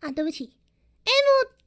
啊，对不起，M